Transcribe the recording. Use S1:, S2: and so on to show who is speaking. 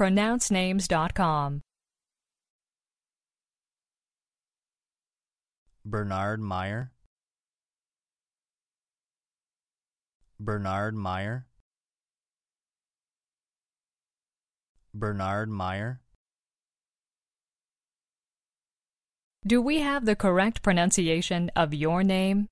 S1: pronouncenames.com.
S2: Bernard Meyer Bernard Meyer Bernard Meyer
S1: Do we have the correct pronunciation of your name?